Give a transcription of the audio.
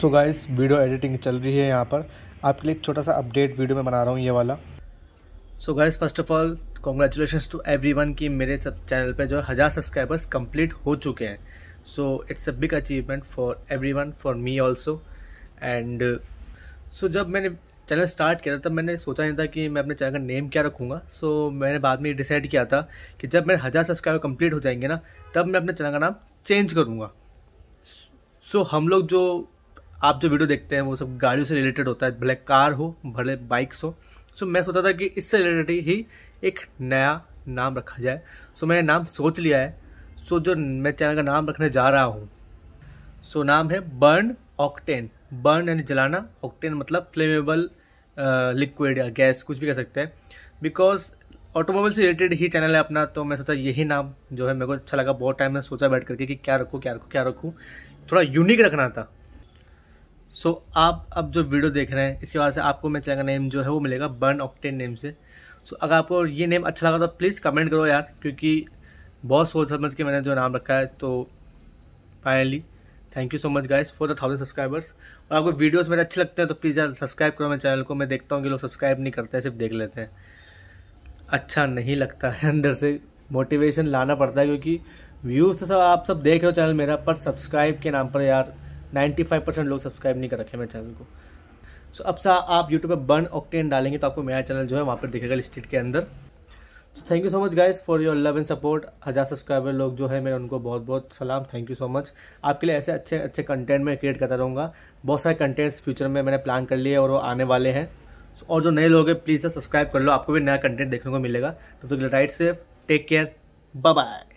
so guys video editing चल रही है यहाँ पर आपके लिए एक छोटा सा अपडेट वीडियो में बना रहा हूँ ये वाला so guys first of all congratulation to everyone कि मेरे सब चैनल पर जो हज़ार सब्सक्राइबर्स कम्प्लीट हो चुके हैं so it's a big achievement for everyone for me also and so जब मैंने चैनल स्टार्ट किया था तब मैंने सोचा नहीं था कि मैं अपने चैनल का नेम क्या रखूँगा सो so, मैंने बाद में डिसाइड किया था कि जब मेरे हज़ार सब्सक्राइबर कम्प्लीट हो जाएंगे ना तब मैं अपने चैनल का नाम चेंज करूँगा सो so, हम लोग जो आप जो वीडियो देखते हैं वो सब गाड़ियों से रिलेटेड होता है भले कार हो भले बाइक्स हो सो मैं सोचा था कि इससे रिलेटेड ही एक नया नाम रखा जाए सो मैंने नाम सोच लिया है सो जो मैं चैनल का नाम रखने जा रहा हूँ सो नाम है बर्न ऑक्टेन बर्न यानी जलाना ऑक्टेन मतलब फ्लेमेबल लिक्विड uh, या गैस कुछ भी कह सकते हैं बिकॉज ऑटोमोबाइल से रिलेटेड ही चैनल है अपना तो मैं सोचा यही नाम जो है मेरे को अच्छा लगा बहुत टाइम में सोचा बैठ करके कि क्या रखूँ क्या रखूँ क्या रखूँ थोड़ा यूनिक रखना था सो so, आप अब जो वीडियो देख रहे हैं इसके बाद से आपको मेरे चैनल का नेम जो है वो मिलेगा बर्न ऑक्टेन नेम से सो so, अगर आपको ये नेम अच्छा लगा तो प्लीज़ कमेंट करो यार क्योंकि बहुत सोच समझ के मैंने जो नाम रखा है तो finally thank you so much guys for the thousand subscribers और आपको वीडियोस मेरे अच्छे लगते हैं तो प्लीज़ यार सब्सक्राइब करो मेरे चैनल को मैं देखता हूँ कि लोग सब्सक्राइब नहीं करते सिर्फ देख लेते हैं अच्छा नहीं लगता है अंदर से मोटिवेशन लाना पड़ता है क्योंकि व्यूज़ तो सब आप सब देख रहे हो चैनल मेरा पर सब्सक्राइब के नाम पर यार 95 परसेंट लोग सब्सक्राइब नहीं कर रखे मेरे चैनल को सो so, अब सा आप यूट्यूब पर बर्न ऑक्टेन डालेंगे तो आपको मेरा चैनल जो है वहाँ पर दिखेगा लिस्टेड के अंदर so thank you so much guys for your love and support हज़ार सब्सक्राइबर लोग जो है मेरे उनको बहुत बहुत सलाम थैंक यू सो मच आपके लिए ऐसे अच्छे अच्छे कंटेंट मैं क्रिएट करता रहूँगा बहुत सारे कंटेंट्स फ्यूचर में मैंने प्लान कर लिए और वो आने वाले हैं so, और जो नए लोग हैं प्लीज़ सब्सक्राइब कर लो आपको भी नया कंटेंट देखने को मिलेगा तब तो right safe take care bye